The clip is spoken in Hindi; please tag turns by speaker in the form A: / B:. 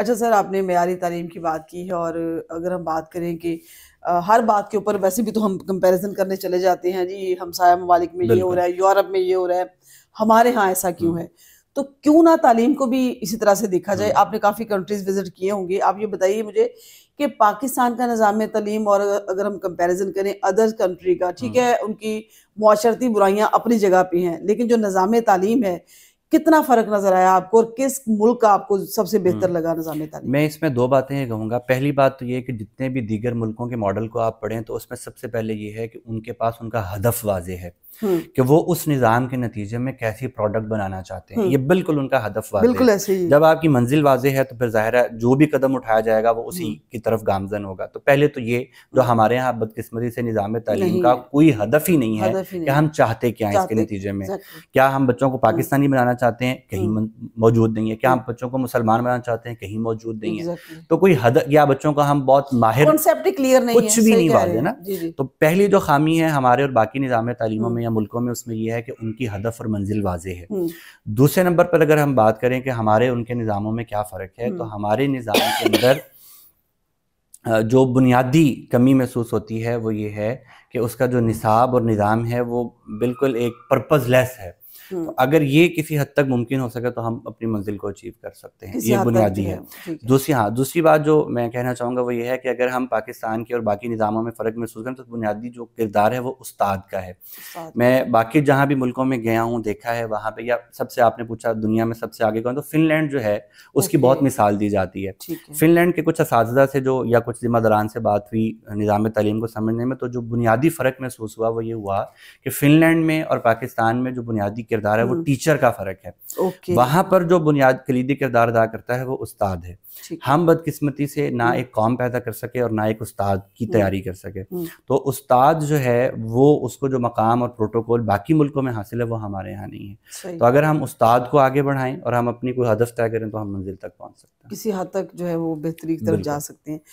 A: अच्छा सर आपने मैारी तालीम की बात की है और अगर हम बात करें कि आ, हर बात के ऊपर वैसे भी तो हम कंपैरिजन करने चले जाते हैं जी हमसाया ममालिक में ये हो रहा है यूरोप में ये हो रहा है हमारे यहाँ ऐसा क्यों हम्म। है तो क्यों ना तालीम को भी इसी तरह से देखा जाए हम्म। आपने काफ़ी कंट्रीज विजिट किए होंगे आप ये बताइए मुझे कि पाकिस्तान का निज़ाम तलीम और अगर हम कंपैरिजन करें अदर कंट्री का ठीक हम्म। है उनकी माशरती बुराइयाँ अपनी जगह पे हैं लेकिन जो निज़ाम तालीम है कितना फर्क नजर आया आपको और किस मुल्क का आपको सबसे बेहतर हम्म। लगा
B: निजाम तालीम मैं इसमें दो बातें कहूँगा पहली बात तो ये कि जितने भी दीगर मुल्कों के मॉडल को आप पढ़ें तो उसमें सबसे पहले ये है कि उनके पास उनका हदफ वाज है हम्म। कि वो उस निज़ाम के नतीजे में कैसी प्रोडक्ट बनाना चाहते हैं ये हम्म। बिल्कुल उनका हदफ वाज बिल्कुल ऐसे ही जब आपकी मंजिल वाज है तो फिर जाहिर है जो भी कदम उठाया जाएगा वो उसी की तरफ गामजन होगा तो पहले तो ये जो हमारे यहाँ बदकिस्मती से निज़ाम तालीम का कोई हदफ ही नहीं है कि हम चाहते क्या है इसके नतीजे में क्या हम बच्चों को पाकिस्तानी बनाना चाहते हैं कहीं हम्म। मौजूद नहीं है क्या हम हम्म। बच्चों को मुसलमान बनाना चाहते हैं कहीं मौजूद नहीं है तो कोई हद या बच्चों का हम बहुत माहिर
A: क्लियर नहीं कुछ भी नहीं वाले ना
B: तो पहली जो खामी है हमारे और बाकी निज़ाम तालीमों हम्म। में या मुल्कों में उसमें यह है कि उनकी हदफ और मंजिल वाज है दूसरे नंबर पर अगर हम बात करें कि हमारे उनके निज़ामों में क्या फ़र्क है तो हमारे निज़ाम के अंदर जो बुनियादी कमी महसूस होती है वो ये है कि उसका जो निसाब और निज़ाम है वो बिल्कुल एक पर्पज़ लेस है हम्म। तो अगर ये किसी हद तक मुमकिन हो सके तो हम अपनी मंजिल को अचीव कर सकते हैं ये बुनियादी हाँ, है दूसरी हाँ दूसरी बात जो मैं कहना चाहूँगा वो ये है कि अगर हम पाकिस्तान के और बाकी निज़ामों में फ़र्क महसूस करें तो बुनियादी जो किरदार है वो उस्ताद का है मैं बाकी जहाँ भी मुल्कों में गया हूँ देखा है वहाँ पर या सबसे आपने पूछा दुनिया में सबसे आगे कौन तो फिनलैंड जो है उसकी बहुत मिसाल दी जाती है फिनलैंड के कुछ इस से जो या कुछ जिम्मेदारान से बात हुई निज़ाम तलीम को समझने में तो जो बुनियादी फ़र्क महसूस हुआ वो ये हुआ कि फिनलैंड में और पाकिस्तान में जो बुनियादी किरदार है वो टीचर हम्म। का फर्क है वहां पर जो बुनियाद कलीदी किरदार अदा करता है वो उस्ताद है हम बदकिस्मती से ना हम्म। एक कॉम पैदा कर सके और ना एक उस्ताद की हम्म। तैयारी कर सके तो उस्ताद जो है वो उसको जो मकाम और प्रोटोकॉल बाकी मुल्कों में हासिल है वो हमारे यहाँ नहीं है तो अगर हम उस्ताद को आगे बढ़ाएं और हम अपनी कोई हदफ तय करें तो हम मंजिल तक पहुँच सकते
A: हैं किसी हद तक जो है वो बेहतरी की तरफ जा सकते हैं